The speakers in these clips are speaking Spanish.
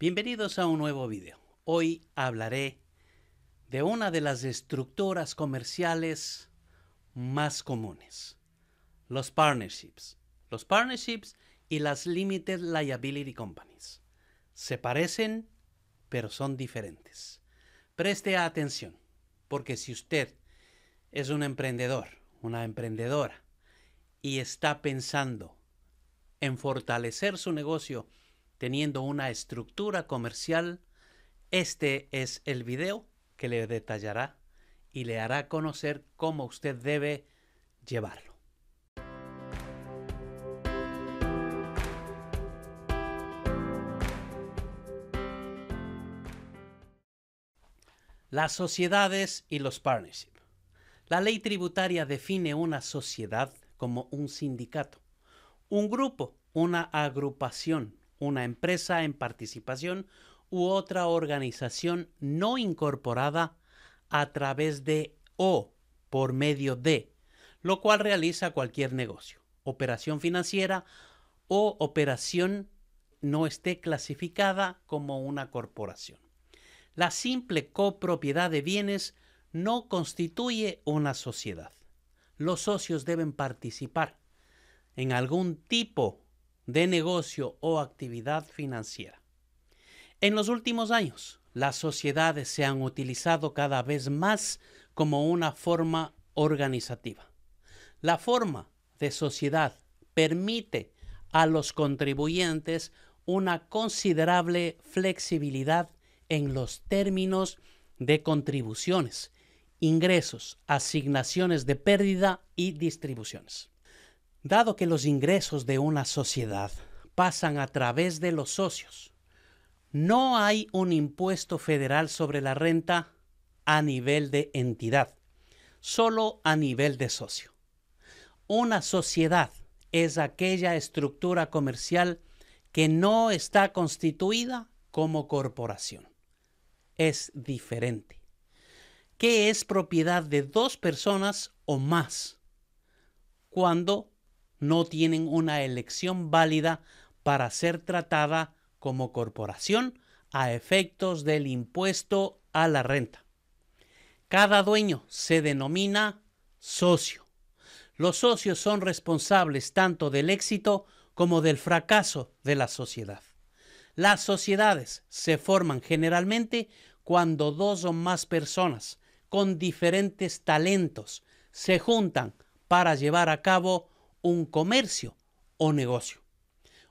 Bienvenidos a un nuevo video. Hoy hablaré de una de las estructuras comerciales más comunes, los partnerships. Los partnerships y las limited liability companies. Se parecen, pero son diferentes. Preste atención, porque si usted es un emprendedor, una emprendedora, y está pensando en fortalecer su negocio, teniendo una estructura comercial, este es el video que le detallará y le hará conocer cómo usted debe llevarlo. Las sociedades y los partnerships. La ley tributaria define una sociedad como un sindicato, un grupo, una agrupación, una empresa en participación u otra organización no incorporada a través de o por medio de, lo cual realiza cualquier negocio, operación financiera o operación no esté clasificada como una corporación. La simple copropiedad de bienes no constituye una sociedad. Los socios deben participar en algún tipo de negocio o actividad financiera. En los últimos años, las sociedades se han utilizado cada vez más como una forma organizativa. La forma de sociedad permite a los contribuyentes una considerable flexibilidad en los términos de contribuciones, ingresos, asignaciones de pérdida y distribuciones. Dado que los ingresos de una sociedad pasan a través de los socios, no hay un impuesto federal sobre la renta a nivel de entidad, solo a nivel de socio. Una sociedad es aquella estructura comercial que no está constituida como corporación. Es diferente. ¿Qué es propiedad de dos personas o más? Cuando no tienen una elección válida para ser tratada como corporación a efectos del impuesto a la renta. Cada dueño se denomina socio. Los socios son responsables tanto del éxito como del fracaso de la sociedad. Las sociedades se forman generalmente cuando dos o más personas con diferentes talentos se juntan para llevar a cabo un comercio o negocio,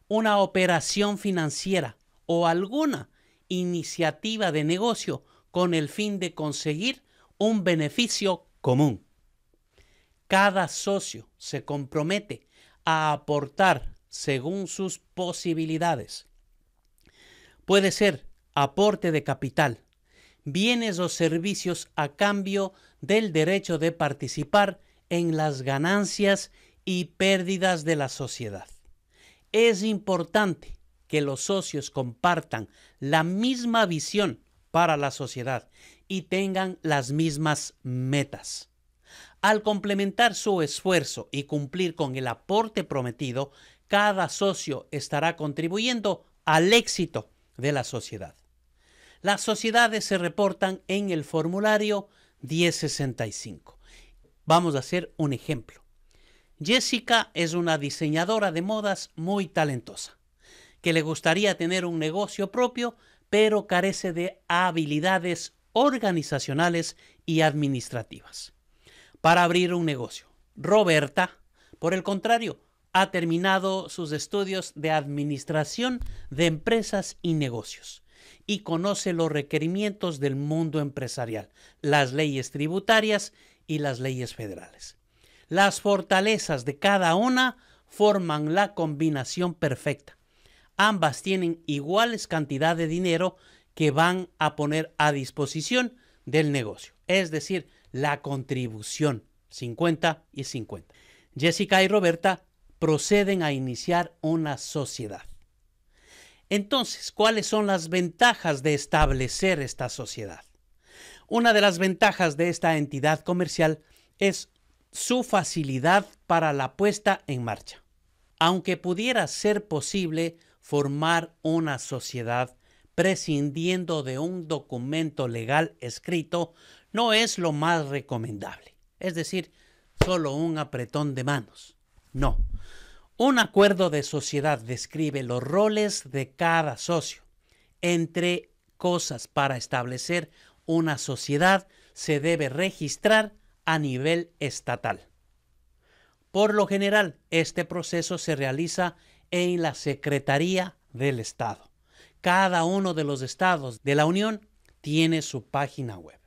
una operación financiera o alguna iniciativa de negocio con el fin de conseguir un beneficio común. Cada socio se compromete a aportar según sus posibilidades. Puede ser aporte de capital, bienes o servicios a cambio del derecho de participar en las ganancias y pérdidas de la sociedad. Es importante que los socios compartan la misma visión para la sociedad y tengan las mismas metas. Al complementar su esfuerzo y cumplir con el aporte prometido, cada socio estará contribuyendo al éxito de la sociedad. Las sociedades se reportan en el formulario 1065. Vamos a hacer un ejemplo. Jessica es una diseñadora de modas muy talentosa, que le gustaría tener un negocio propio, pero carece de habilidades organizacionales y administrativas para abrir un negocio. Roberta, por el contrario, ha terminado sus estudios de administración de empresas y negocios y conoce los requerimientos del mundo empresarial, las leyes tributarias y las leyes federales. Las fortalezas de cada una forman la combinación perfecta. Ambas tienen iguales cantidad de dinero que van a poner a disposición del negocio, es decir, la contribución 50 y 50. Jessica y Roberta proceden a iniciar una sociedad. Entonces, ¿cuáles son las ventajas de establecer esta sociedad? Una de las ventajas de esta entidad comercial es su facilidad para la puesta en marcha. Aunque pudiera ser posible formar una sociedad prescindiendo de un documento legal escrito, no es lo más recomendable. Es decir, solo un apretón de manos. No. Un acuerdo de sociedad describe los roles de cada socio. Entre cosas para establecer una sociedad se debe registrar a nivel estatal. Por lo general, este proceso se realiza en la Secretaría del Estado. Cada uno de los estados de la Unión tiene su página web.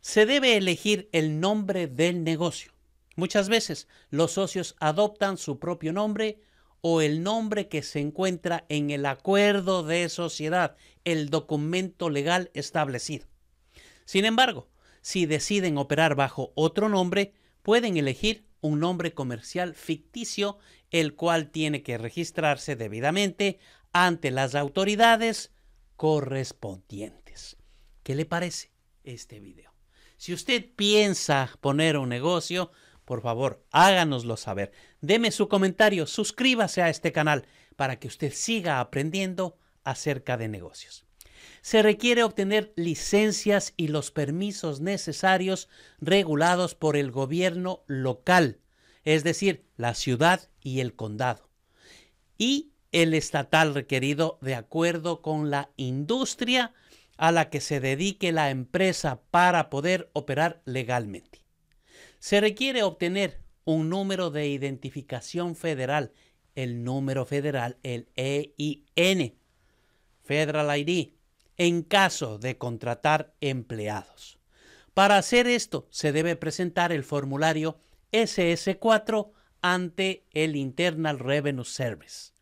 Se debe elegir el nombre del negocio. Muchas veces los socios adoptan su propio nombre o el nombre que se encuentra en el acuerdo de sociedad, el documento legal establecido. Sin embargo, si deciden operar bajo otro nombre, pueden elegir un nombre comercial ficticio, el cual tiene que registrarse debidamente ante las autoridades correspondientes. ¿Qué le parece este video? Si usted piensa poner un negocio, por favor, háganoslo saber. Deme su comentario, suscríbase a este canal para que usted siga aprendiendo acerca de negocios se requiere obtener licencias y los permisos necesarios regulados por el gobierno local, es decir, la ciudad y el condado, y el estatal requerido de acuerdo con la industria a la que se dedique la empresa para poder operar legalmente. Se requiere obtener un número de identificación federal, el número federal, el EIN, Federal ID, en caso de contratar empleados. Para hacer esto se debe presentar el formulario SS4 ante el Internal Revenue Service.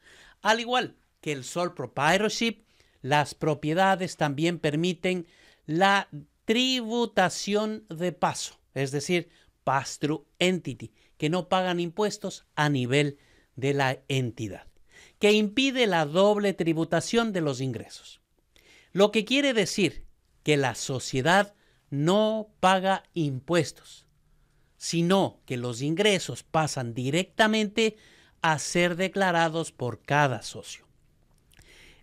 Al igual que el sole proprietorship, las propiedades también permiten la tributación de paso, es decir, pass-through entity, que no pagan impuestos a nivel de la entidad, que impide la doble tributación de los ingresos. Lo que quiere decir que la sociedad no paga impuestos, sino que los ingresos pasan directamente a ser declarados por cada socio.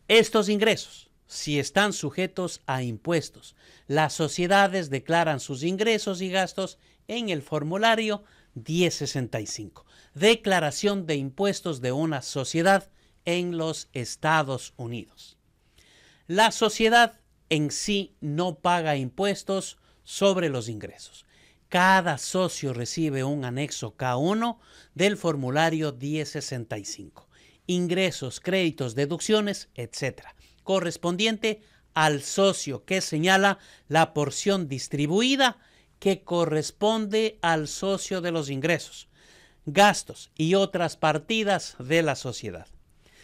Estos ingresos, si están sujetos a impuestos, las sociedades declaran sus ingresos y gastos en el formulario 1065, Declaración de Impuestos de una Sociedad en los Estados Unidos. La sociedad en sí no paga impuestos sobre los ingresos. Cada socio recibe un anexo K1 del formulario 1065. Ingresos, créditos, deducciones, etc. Correspondiente al socio que señala la porción distribuida que corresponde al socio de los ingresos, gastos y otras partidas de la sociedad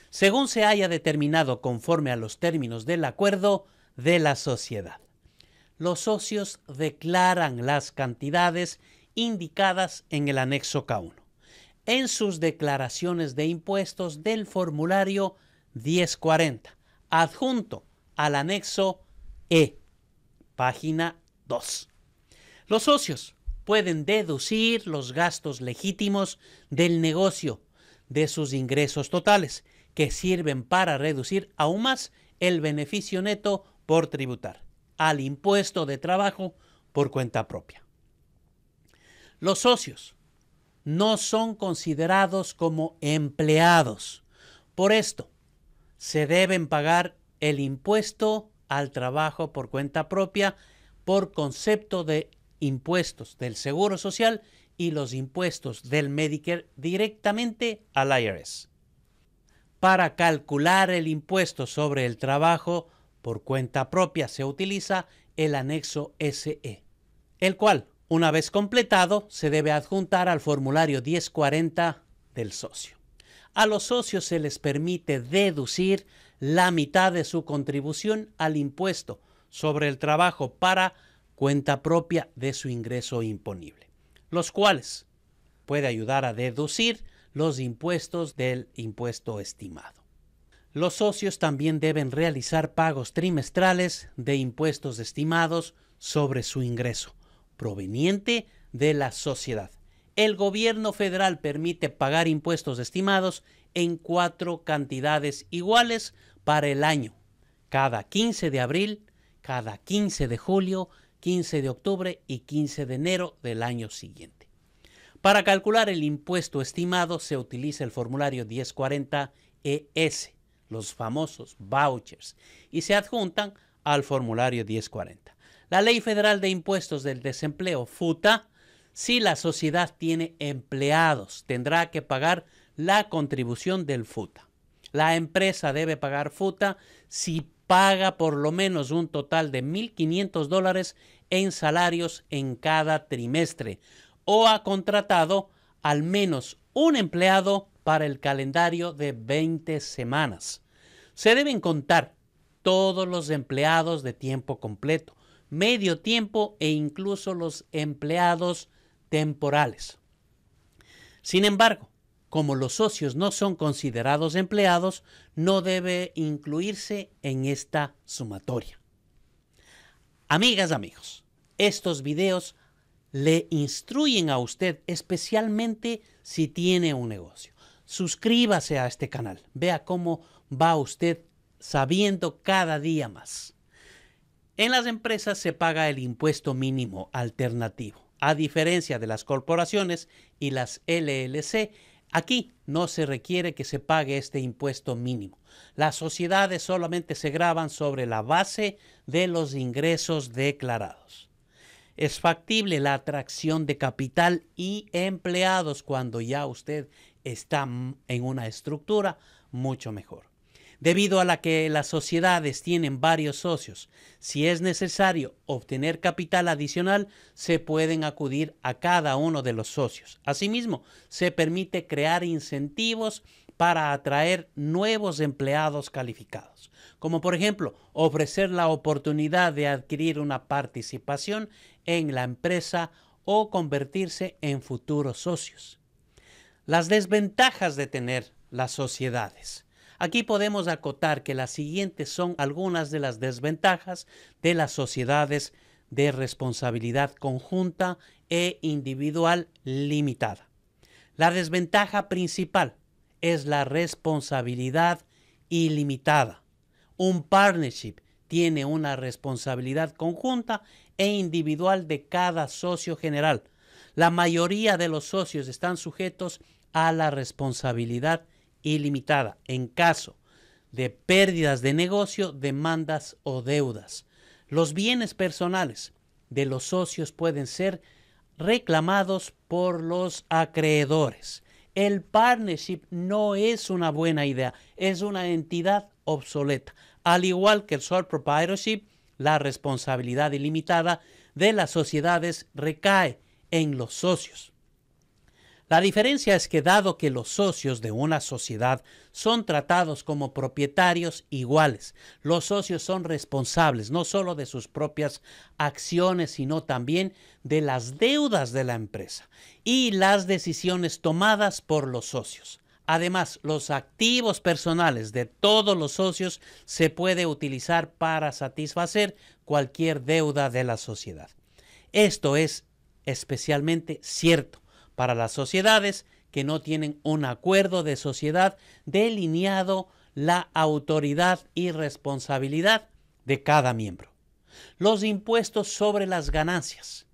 según se haya determinado conforme a los términos del acuerdo de la sociedad. Los socios declaran las cantidades indicadas en el anexo K1 en sus declaraciones de impuestos del formulario 1040, adjunto al anexo E, página 2. Los socios pueden deducir los gastos legítimos del negocio de sus ingresos totales que sirven para reducir aún más el beneficio neto por tributar al impuesto de trabajo por cuenta propia. Los socios no son considerados como empleados. Por esto, se deben pagar el impuesto al trabajo por cuenta propia por concepto de impuestos del Seguro Social y los impuestos del Medicare directamente al IRS para calcular el impuesto sobre el trabajo por cuenta propia se utiliza el anexo SE, el cual, una vez completado, se debe adjuntar al formulario 1040 del socio. A los socios se les permite deducir la mitad de su contribución al impuesto sobre el trabajo para cuenta propia de su ingreso imponible, los cuales puede ayudar a deducir los impuestos del impuesto estimado. Los socios también deben realizar pagos trimestrales de impuestos estimados sobre su ingreso, proveniente de la sociedad. El gobierno federal permite pagar impuestos estimados en cuatro cantidades iguales para el año, cada 15 de abril, cada 15 de julio, 15 de octubre y 15 de enero del año siguiente. Para calcular el impuesto estimado se utiliza el formulario 1040 ES, los famosos vouchers, y se adjuntan al formulario 1040. La Ley Federal de Impuestos del Desempleo, FUTA, si la sociedad tiene empleados, tendrá que pagar la contribución del FUTA. La empresa debe pagar FUTA si paga por lo menos un total de 1.500 dólares en salarios en cada trimestre o ha contratado al menos un empleado para el calendario de 20 semanas. Se deben contar todos los empleados de tiempo completo, medio tiempo e incluso los empleados temporales. Sin embargo, como los socios no son considerados empleados, no debe incluirse en esta sumatoria. Amigas, amigos, estos videos le instruyen a usted, especialmente si tiene un negocio. Suscríbase a este canal. Vea cómo va usted sabiendo cada día más. En las empresas se paga el impuesto mínimo alternativo. A diferencia de las corporaciones y las LLC, aquí no se requiere que se pague este impuesto mínimo. Las sociedades solamente se graban sobre la base de los ingresos declarados es factible la atracción de capital y empleados cuando ya usted está en una estructura mucho mejor. Debido a la que las sociedades tienen varios socios, si es necesario obtener capital adicional, se pueden acudir a cada uno de los socios. Asimismo, se permite crear incentivos para atraer nuevos empleados calificados, como por ejemplo ofrecer la oportunidad de adquirir una participación en la empresa o convertirse en futuros socios. Las desventajas de tener las sociedades. Aquí podemos acotar que las siguientes son algunas de las desventajas de las sociedades de responsabilidad conjunta e individual limitada. La desventaja principal es la responsabilidad ilimitada. Un partnership tiene una responsabilidad conjunta e individual de cada socio general. La mayoría de los socios están sujetos a la responsabilidad ilimitada en caso de pérdidas de negocio, demandas o deudas. Los bienes personales de los socios pueden ser reclamados por los acreedores. El partnership no es una buena idea, es una entidad obsoleta, al igual que el sole proprietorship, la responsabilidad ilimitada de las sociedades recae en los socios. La diferencia es que dado que los socios de una sociedad son tratados como propietarios iguales, los socios son responsables no solo de sus propias acciones, sino también de las deudas de la empresa y las decisiones tomadas por los socios. Además, los activos personales de todos los socios se puede utilizar para satisfacer cualquier deuda de la sociedad. Esto es especialmente cierto para las sociedades que no tienen un acuerdo de sociedad delineado la autoridad y responsabilidad de cada miembro. Los impuestos sobre las ganancias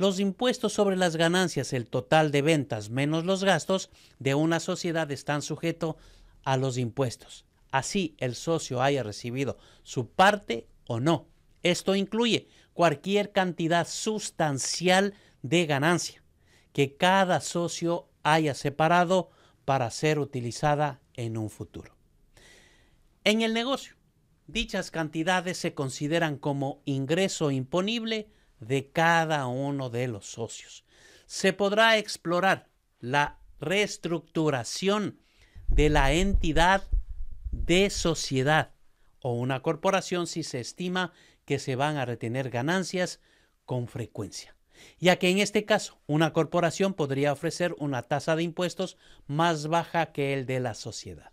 los impuestos sobre las ganancias, el total de ventas menos los gastos de una sociedad están sujetos a los impuestos. Así el socio haya recibido su parte o no. Esto incluye cualquier cantidad sustancial de ganancia que cada socio haya separado para ser utilizada en un futuro. En el negocio, dichas cantidades se consideran como ingreso imponible de cada uno de los socios. Se podrá explorar la reestructuración de la entidad de sociedad o una corporación si se estima que se van a retener ganancias con frecuencia, ya que en este caso una corporación podría ofrecer una tasa de impuestos más baja que el de la sociedad.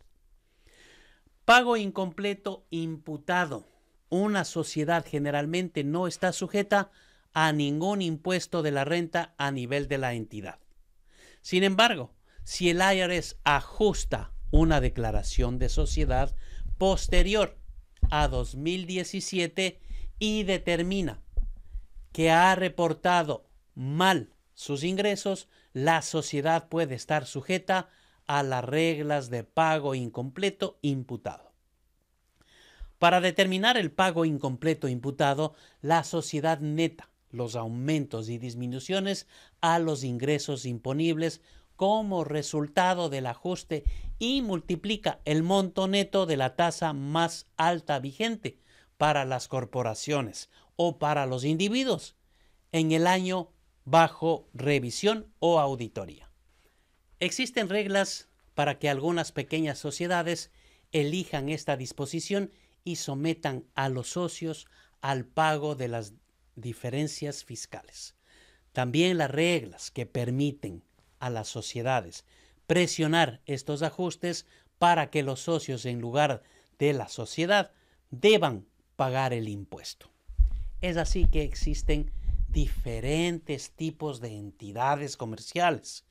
Pago incompleto imputado. Una sociedad generalmente no está sujeta a ningún impuesto de la renta a nivel de la entidad. Sin embargo, si el IRS ajusta una declaración de sociedad posterior a 2017 y determina que ha reportado mal sus ingresos, la sociedad puede estar sujeta a las reglas de pago incompleto imputado. Para determinar el pago incompleto imputado, la sociedad neta los aumentos y disminuciones a los ingresos imponibles como resultado del ajuste y multiplica el monto neto de la tasa más alta vigente para las corporaciones o para los individuos en el año bajo revisión o auditoría. Existen reglas para que algunas pequeñas sociedades elijan esta disposición y sometan a los socios al pago de las diferencias fiscales. También las reglas que permiten a las sociedades presionar estos ajustes para que los socios en lugar de la sociedad deban pagar el impuesto. Es así que existen diferentes tipos de entidades comerciales.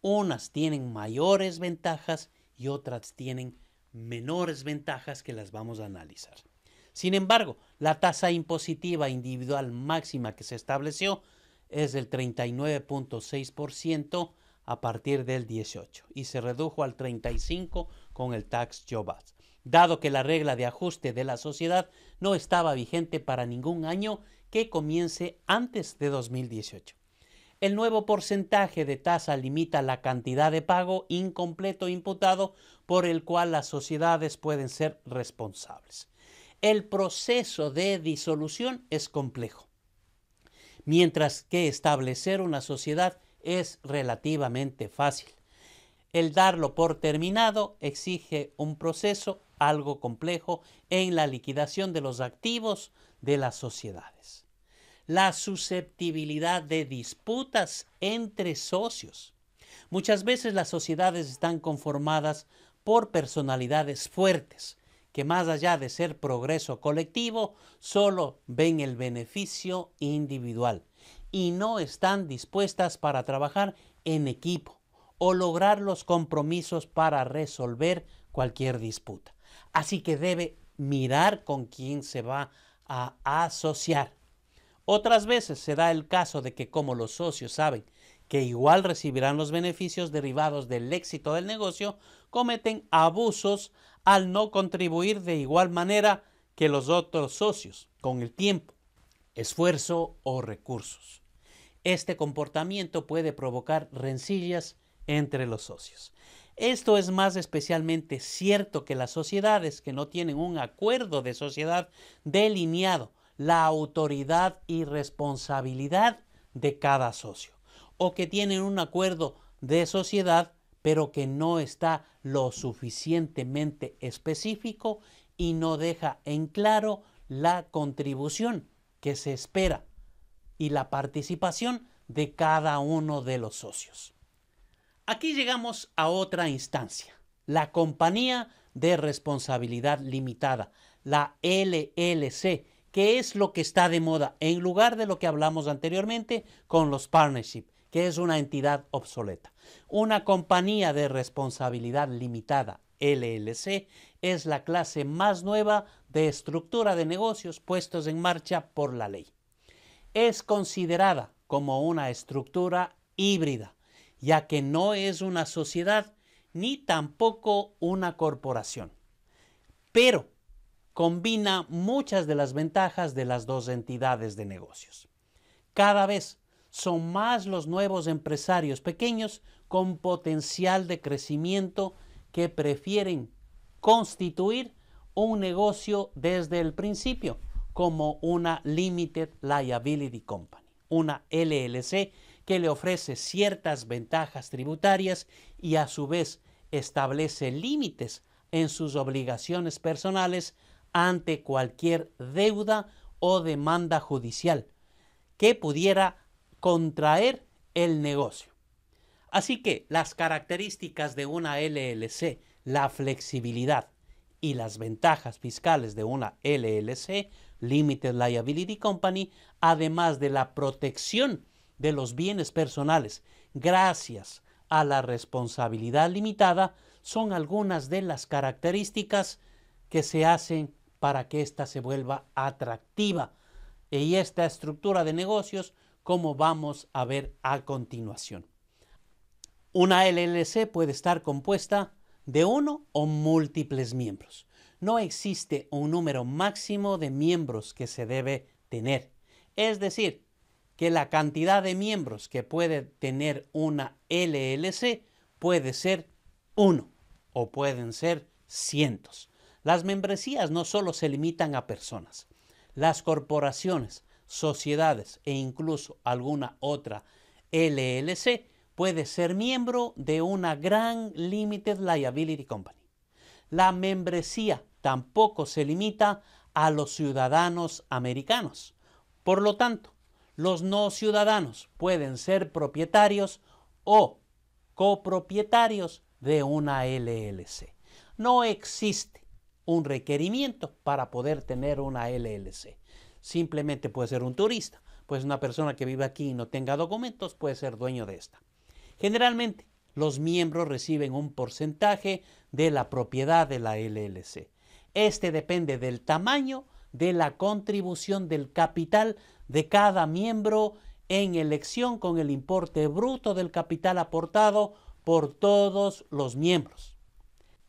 Unas tienen mayores ventajas y otras tienen menores ventajas que las vamos a analizar. Sin embargo, la tasa impositiva individual máxima que se estableció es del 39.6% a partir del 18 y se redujo al 35 con el tax jobs. Dado que la regla de ajuste de la sociedad no estaba vigente para ningún año que comience antes de 2018. El nuevo porcentaje de tasa limita la cantidad de pago incompleto imputado por el cual las sociedades pueden ser responsables el proceso de disolución es complejo, mientras que establecer una sociedad es relativamente fácil. El darlo por terminado exige un proceso algo complejo en la liquidación de los activos de las sociedades. La susceptibilidad de disputas entre socios. Muchas veces las sociedades están conformadas por personalidades fuertes, que más allá de ser progreso colectivo, solo ven el beneficio individual y no están dispuestas para trabajar en equipo o lograr los compromisos para resolver cualquier disputa. Así que debe mirar con quién se va a asociar. Otras veces se da el caso de que como los socios saben que igual recibirán los beneficios derivados del éxito del negocio, cometen abusos al no contribuir de igual manera que los otros socios con el tiempo, esfuerzo o recursos. Este comportamiento puede provocar rencillas entre los socios. Esto es más especialmente cierto que las sociedades que no tienen un acuerdo de sociedad delineado, la autoridad y responsabilidad de cada socio o que tienen un acuerdo de sociedad, pero que no está lo suficientemente específico y no deja en claro la contribución que se espera y la participación de cada uno de los socios. Aquí llegamos a otra instancia, la compañía de responsabilidad limitada, la LLC, que es lo que está de moda en lugar de lo que hablamos anteriormente con los partnerships que es una entidad obsoleta. Una compañía de responsabilidad limitada, LLC, es la clase más nueva de estructura de negocios puestos en marcha por la ley. Es considerada como una estructura híbrida, ya que no es una sociedad ni tampoco una corporación, pero combina muchas de las ventajas de las dos entidades de negocios. Cada vez son más los nuevos empresarios pequeños con potencial de crecimiento que prefieren constituir un negocio desde el principio como una Limited Liability Company, una LLC que le ofrece ciertas ventajas tributarias y a su vez establece límites en sus obligaciones personales ante cualquier deuda o demanda judicial que pudiera contraer el negocio. Así que las características de una LLC, la flexibilidad y las ventajas fiscales de una LLC, Limited Liability Company, además de la protección de los bienes personales gracias a la responsabilidad limitada, son algunas de las características que se hacen para que ésta se vuelva atractiva. Y esta estructura de negocios como vamos a ver a continuación. Una LLC puede estar compuesta de uno o múltiples miembros. No existe un número máximo de miembros que se debe tener. Es decir, que la cantidad de miembros que puede tener una LLC puede ser uno o pueden ser cientos. Las membresías no solo se limitan a personas. Las corporaciones, sociedades e incluso alguna otra LLC, puede ser miembro de una gran Limited Liability Company. La membresía tampoco se limita a los ciudadanos americanos. Por lo tanto, los no ciudadanos pueden ser propietarios o copropietarios de una LLC. No existe un requerimiento para poder tener una LLC. Simplemente puede ser un turista, pues una persona que vive aquí y no tenga documentos puede ser dueño de esta. Generalmente, los miembros reciben un porcentaje de la propiedad de la LLC. Este depende del tamaño de la contribución del capital de cada miembro en elección con el importe bruto del capital aportado por todos los miembros.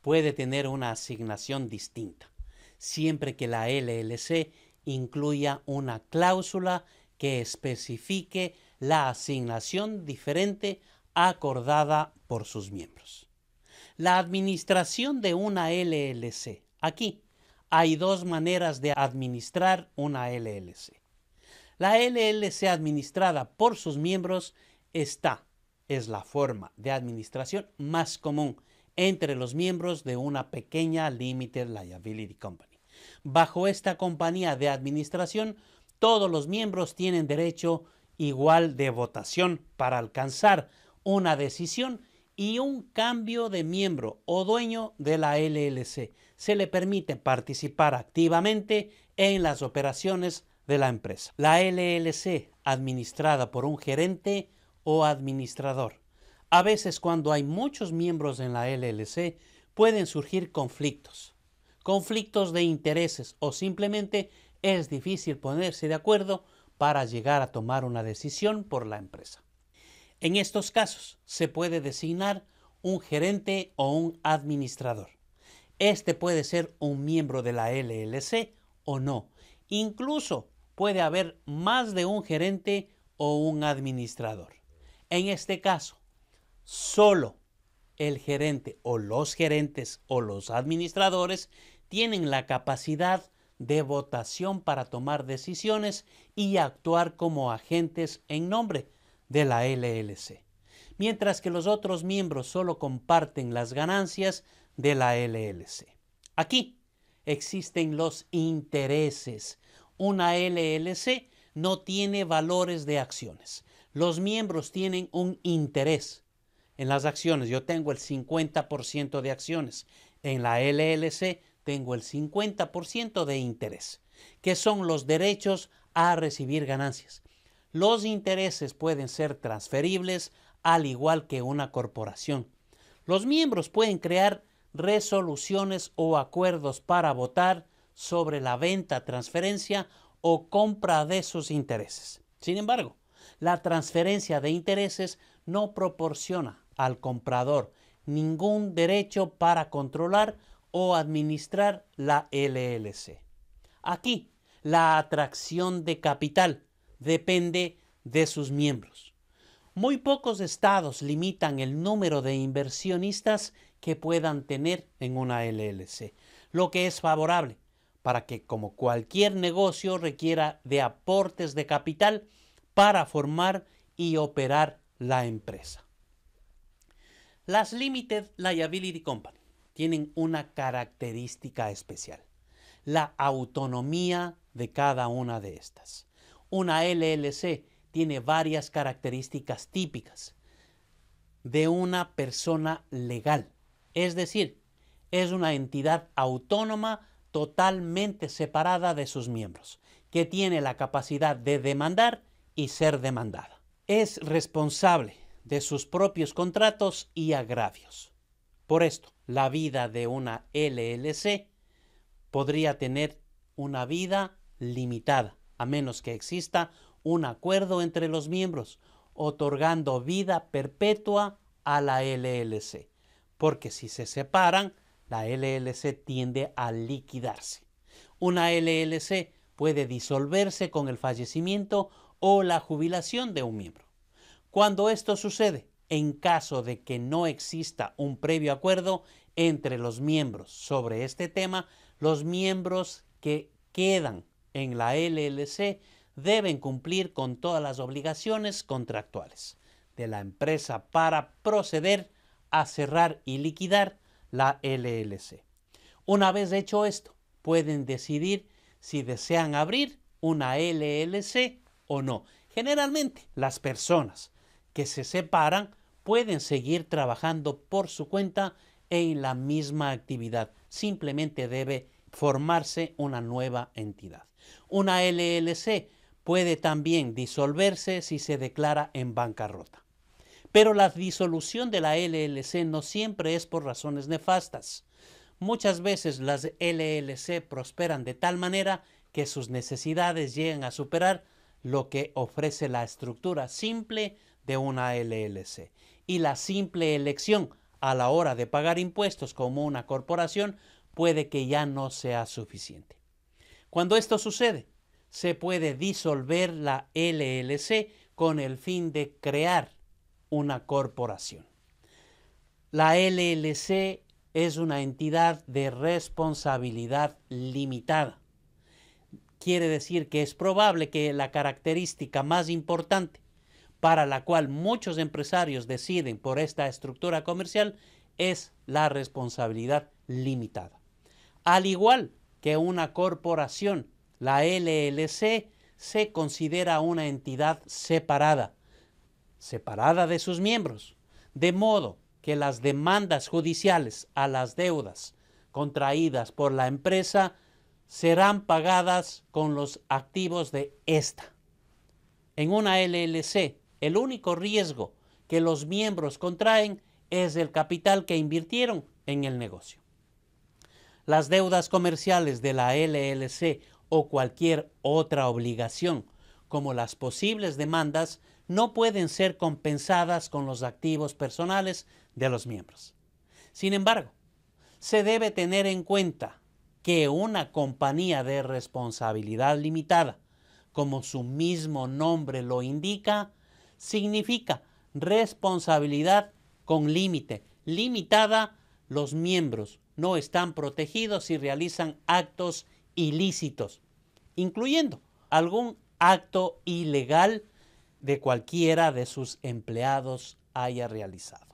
Puede tener una asignación distinta, siempre que la LLC incluya una cláusula que especifique la asignación diferente acordada por sus miembros. La administración de una LLC. Aquí hay dos maneras de administrar una LLC. La LLC administrada por sus miembros está, es la forma de administración más común entre los miembros de una pequeña Limited Liability Company. Bajo esta compañía de administración, todos los miembros tienen derecho igual de votación para alcanzar una decisión y un cambio de miembro o dueño de la LLC. Se le permite participar activamente en las operaciones de la empresa. La LLC, administrada por un gerente o administrador. A veces cuando hay muchos miembros en la LLC pueden surgir conflictos conflictos de intereses o simplemente es difícil ponerse de acuerdo para llegar a tomar una decisión por la empresa. En estos casos se puede designar un gerente o un administrador. Este puede ser un miembro de la LLC o no. Incluso puede haber más de un gerente o un administrador. En este caso, solo el gerente o los gerentes o los administradores tienen la capacidad de votación para tomar decisiones y actuar como agentes en nombre de la LLC, mientras que los otros miembros solo comparten las ganancias de la LLC. Aquí existen los intereses. Una LLC no tiene valores de acciones. Los miembros tienen un interés en las acciones, yo tengo el 50% de acciones. En la LLC tengo el 50% de interés, que son los derechos a recibir ganancias. Los intereses pueden ser transferibles al igual que una corporación. Los miembros pueden crear resoluciones o acuerdos para votar sobre la venta, transferencia o compra de sus intereses. Sin embargo, la transferencia de intereses no proporciona al comprador ningún derecho para controlar o administrar la LLC. Aquí, la atracción de capital depende de sus miembros. Muy pocos estados limitan el número de inversionistas que puedan tener en una LLC, lo que es favorable para que, como cualquier negocio, requiera de aportes de capital para formar y operar la empresa. Las Limited Liability Company tienen una característica especial, la autonomía de cada una de estas. Una LLC tiene varias características típicas de una persona legal, es decir, es una entidad autónoma totalmente separada de sus miembros, que tiene la capacidad de demandar y ser demandada. Es responsable de sus propios contratos y agravios. Por esto, la vida de una LLC podría tener una vida limitada, a menos que exista un acuerdo entre los miembros, otorgando vida perpetua a la LLC, porque si se separan, la LLC tiende a liquidarse. Una LLC puede disolverse con el fallecimiento o la jubilación de un miembro. Cuando esto sucede, en caso de que no exista un previo acuerdo entre los miembros sobre este tema, los miembros que quedan en la LLC deben cumplir con todas las obligaciones contractuales de la empresa para proceder a cerrar y liquidar la LLC. Una vez hecho esto, pueden decidir si desean abrir una LLC o no. Generalmente, las personas que se separan pueden seguir trabajando por su cuenta en la misma actividad. Simplemente debe formarse una nueva entidad. Una LLC puede también disolverse si se declara en bancarrota. Pero la disolución de la LLC no siempre es por razones nefastas. Muchas veces las LLC prosperan de tal manera que sus necesidades llegan a superar lo que ofrece la estructura simple de una LLC y la simple elección a la hora de pagar impuestos como una corporación puede que ya no sea suficiente. Cuando esto sucede, se puede disolver la LLC con el fin de crear una corporación. La LLC es una entidad de responsabilidad limitada. Quiere decir que es probable que la característica más importante para la cual muchos empresarios deciden por esta estructura comercial es la responsabilidad limitada. Al igual que una corporación, la LLC se considera una entidad separada, separada de sus miembros, de modo que las demandas judiciales a las deudas contraídas por la empresa serán pagadas con los activos de esta. En una LLC, el único riesgo que los miembros contraen es el capital que invirtieron en el negocio. Las deudas comerciales de la LLC o cualquier otra obligación, como las posibles demandas, no pueden ser compensadas con los activos personales de los miembros. Sin embargo, se debe tener en cuenta que una compañía de responsabilidad limitada, como su mismo nombre lo indica, significa responsabilidad con límite, limitada, los miembros no están protegidos si realizan actos ilícitos, incluyendo algún acto ilegal de cualquiera de sus empleados haya realizado.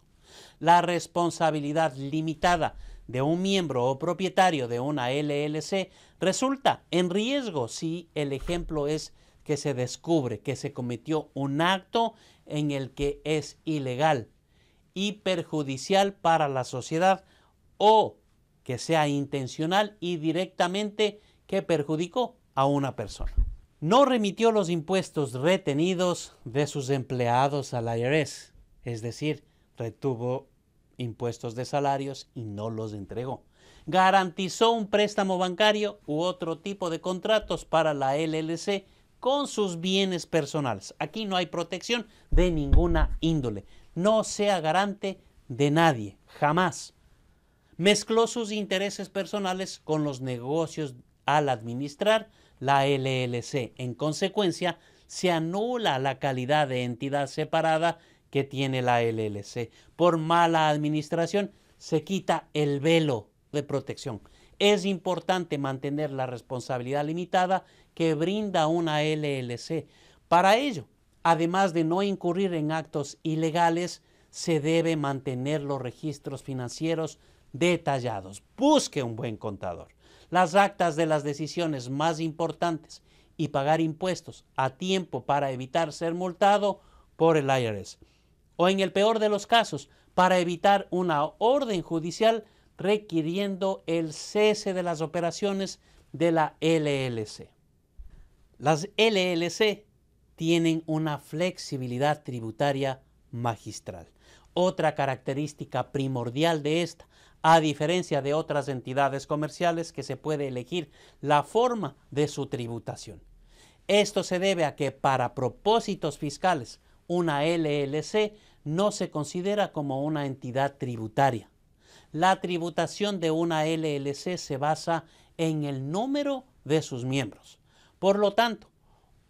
La responsabilidad limitada de un miembro o propietario de una LLC resulta en riesgo si el ejemplo es que se descubre que se cometió un acto en el que es ilegal y perjudicial para la sociedad o que sea intencional y directamente que perjudicó a una persona. No remitió los impuestos retenidos de sus empleados al IRS, es decir, retuvo impuestos de salarios y no los entregó. Garantizó un préstamo bancario u otro tipo de contratos para la LLC con sus bienes personales. Aquí no hay protección de ninguna índole. No sea garante de nadie, jamás. Mezcló sus intereses personales con los negocios al administrar la LLC. En consecuencia, se anula la calidad de entidad separada que tiene la LLC. Por mala administración, se quita el velo de protección. Es importante mantener la responsabilidad limitada que brinda una LLC. Para ello, además de no incurrir en actos ilegales, se debe mantener los registros financieros detallados. Busque un buen contador. Las actas de las decisiones más importantes y pagar impuestos a tiempo para evitar ser multado por el IRS. O en el peor de los casos, para evitar una orden judicial requiriendo el cese de las operaciones de la LLC. Las LLC tienen una flexibilidad tributaria magistral. Otra característica primordial de esta, a diferencia de otras entidades comerciales que se puede elegir la forma de su tributación. Esto se debe a que para propósitos fiscales, una LLC no se considera como una entidad tributaria la tributación de una LLC se basa en el número de sus miembros. Por lo tanto,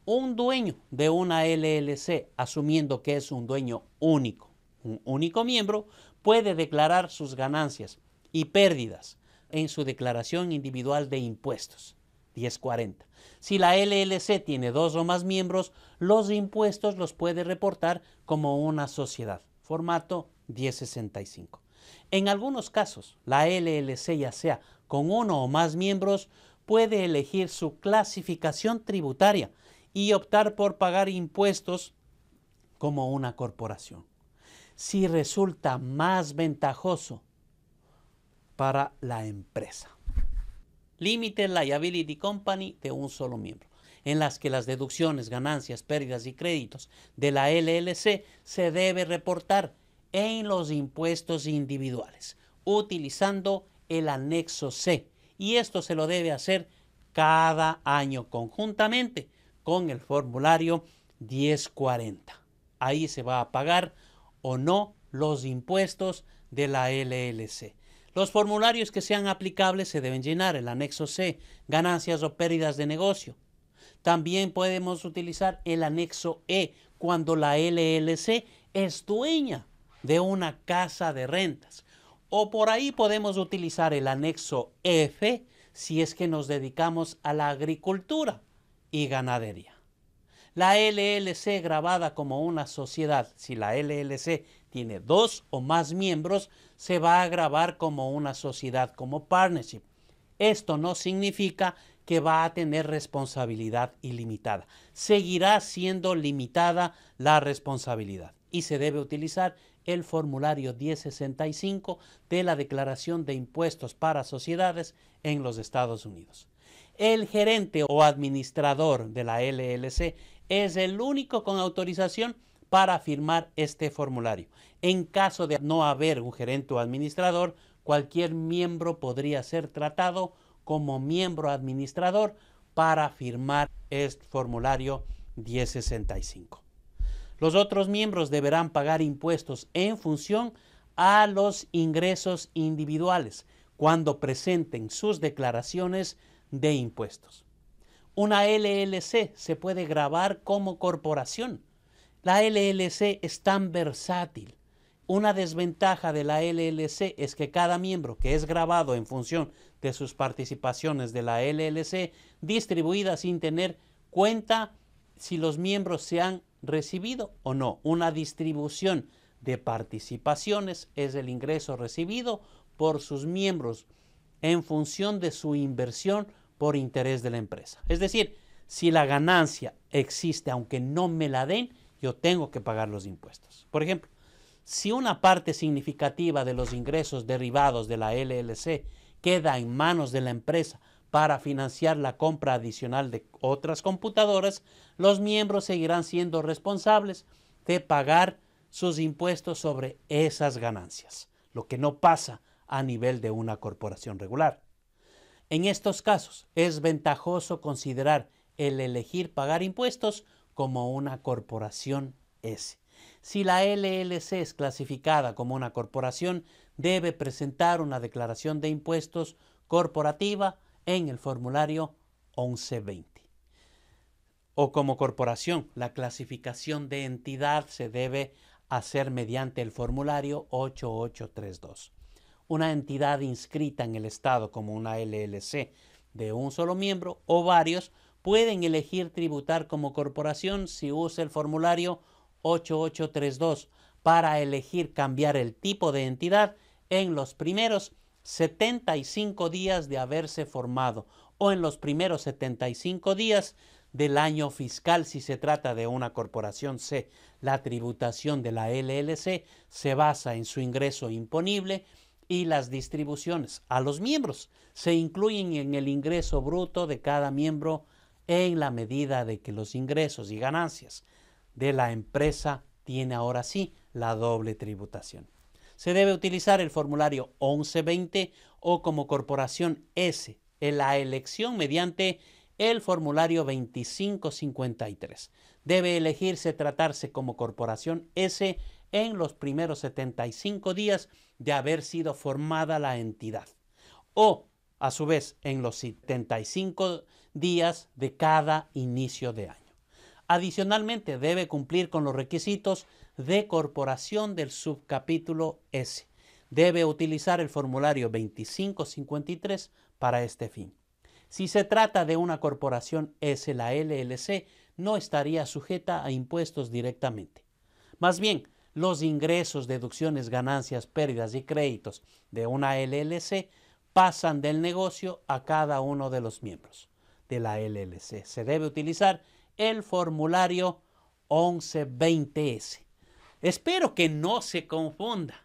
un dueño de una LLC, asumiendo que es un dueño único, un único miembro, puede declarar sus ganancias y pérdidas en su declaración individual de impuestos. 1040. Si la LLC tiene dos o más miembros, los impuestos los puede reportar como una sociedad. Formato 1065. En algunos casos, la LLC, ya sea con uno o más miembros, puede elegir su clasificación tributaria y optar por pagar impuestos como una corporación. Si resulta más ventajoso para la empresa. Limited Liability Company de un solo miembro, en las que las deducciones, ganancias, pérdidas y créditos de la LLC se debe reportar en los impuestos individuales, utilizando el anexo C. Y esto se lo debe hacer cada año conjuntamente con el formulario 1040. Ahí se va a pagar o no los impuestos de la LLC. Los formularios que sean aplicables se deben llenar, el anexo C, ganancias o pérdidas de negocio. También podemos utilizar el anexo E cuando la LLC es dueña de una casa de rentas. O por ahí podemos utilizar el anexo F si es que nos dedicamos a la agricultura y ganadería. La LLC grabada como una sociedad, si la LLC tiene dos o más miembros, se va a grabar como una sociedad, como partnership. Esto no significa que va a tener responsabilidad ilimitada. Seguirá siendo limitada la responsabilidad y se debe utilizar el formulario 1065 de la Declaración de Impuestos para Sociedades en los Estados Unidos. El gerente o administrador de la LLC es el único con autorización para firmar este formulario. En caso de no haber un gerente o administrador, cualquier miembro podría ser tratado como miembro administrador para firmar este formulario 1065. Los otros miembros deberán pagar impuestos en función a los ingresos individuales cuando presenten sus declaraciones de impuestos. Una LLC se puede grabar como corporación. La LLC es tan versátil. Una desventaja de la LLC es que cada miembro que es grabado en función de sus participaciones de la LLC distribuida sin tener cuenta si los miembros se han recibido o no. Una distribución de participaciones es el ingreso recibido por sus miembros en función de su inversión por interés de la empresa. Es decir, si la ganancia existe aunque no me la den, yo tengo que pagar los impuestos. Por ejemplo, si una parte significativa de los ingresos derivados de la LLC queda en manos de la empresa para financiar la compra adicional de otras computadoras, los miembros seguirán siendo responsables de pagar sus impuestos sobre esas ganancias, lo que no pasa a nivel de una corporación regular. En estos casos, es ventajoso considerar el elegir pagar impuestos como una corporación S. Si la LLC es clasificada como una corporación, debe presentar una declaración de impuestos corporativa en el formulario 1120. O como corporación, la clasificación de entidad se debe hacer mediante el formulario 8832. Una entidad inscrita en el Estado como una LLC de un solo miembro o varios pueden elegir tributar como corporación si usa el formulario 8832 para elegir cambiar el tipo de entidad en los primeros 75 días de haberse formado o en los primeros 75 días del año fiscal si se trata de una corporación C. La tributación de la LLC se basa en su ingreso imponible y las distribuciones a los miembros se incluyen en el ingreso bruto de cada miembro en la medida de que los ingresos y ganancias de la empresa tiene ahora sí la doble tributación se debe utilizar el formulario 1120 o como corporación S en la elección mediante el formulario 2553. Debe elegirse tratarse como corporación S en los primeros 75 días de haber sido formada la entidad o a su vez en los 75 días de cada inicio de año. Adicionalmente, debe cumplir con los requisitos de corporación del subcapítulo S. Debe utilizar el formulario 2553 para este fin. Si se trata de una corporación S, la LLC no estaría sujeta a impuestos directamente. Más bien, los ingresos, deducciones, ganancias, pérdidas y créditos de una LLC pasan del negocio a cada uno de los miembros de la LLC. Se debe utilizar el formulario 1120S. Espero que no se confunda,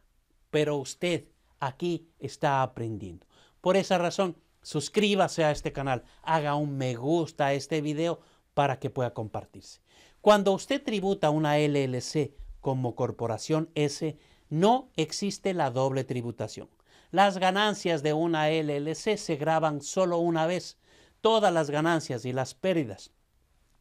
pero usted aquí está aprendiendo. Por esa razón, suscríbase a este canal, haga un me gusta a este video para que pueda compartirse. Cuando usted tributa una LLC como corporación S, no existe la doble tributación. Las ganancias de una LLC se graban solo una vez. Todas las ganancias y las pérdidas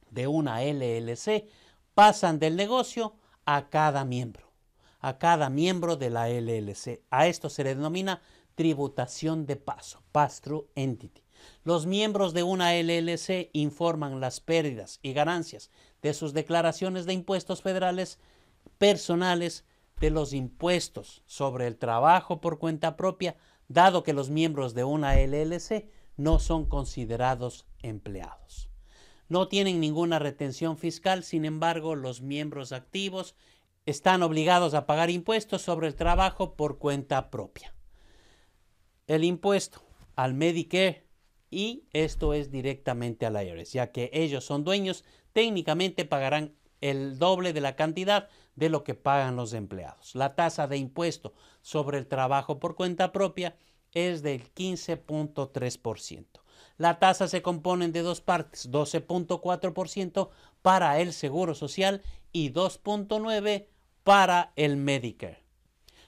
de una LLC pasan del negocio a cada miembro, a cada miembro de la LLC. A esto se le denomina tributación de paso, pass-through entity. Los miembros de una LLC informan las pérdidas y ganancias de sus declaraciones de impuestos federales personales de los impuestos sobre el trabajo por cuenta propia, dado que los miembros de una LLC no son considerados empleados no tienen ninguna retención fiscal, sin embargo los miembros activos están obligados a pagar impuestos sobre el trabajo por cuenta propia. El impuesto al Medicare y esto es directamente al IRS, ya que ellos son dueños, técnicamente pagarán el doble de la cantidad de lo que pagan los empleados. La tasa de impuesto sobre el trabajo por cuenta propia es del 15.3%. La tasa se compone de dos partes, 12.4% para el Seguro Social y 2.9% para el Medicare.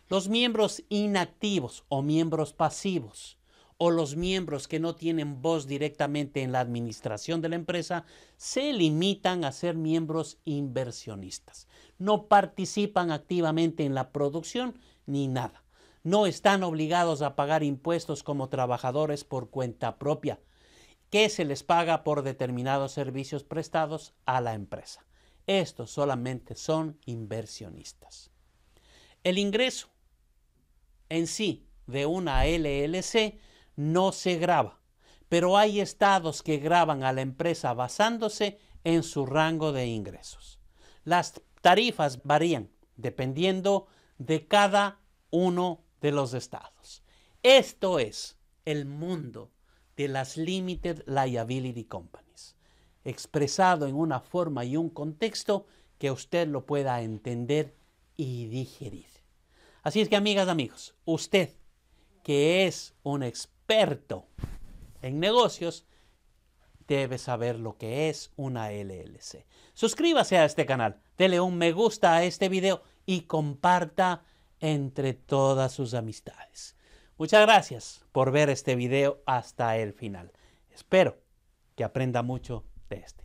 Los miembros inactivos o miembros pasivos o los miembros que no tienen voz directamente en la administración de la empresa se limitan a ser miembros inversionistas. No participan activamente en la producción ni nada. No están obligados a pagar impuestos como trabajadores por cuenta propia que se les paga por determinados servicios prestados a la empresa. Estos solamente son inversionistas. El ingreso en sí de una LLC no se graba, pero hay estados que graban a la empresa basándose en su rango de ingresos. Las tarifas varían dependiendo de cada uno de los estados. Esto es el mundo las Limited Liability Companies, expresado en una forma y un contexto que usted lo pueda entender y digerir. Así es que amigas, amigos, usted que es un experto en negocios, debe saber lo que es una LLC. Suscríbase a este canal, dele un me gusta a este video y comparta entre todas sus amistades. Muchas gracias por ver este video hasta el final. Espero que aprenda mucho de este.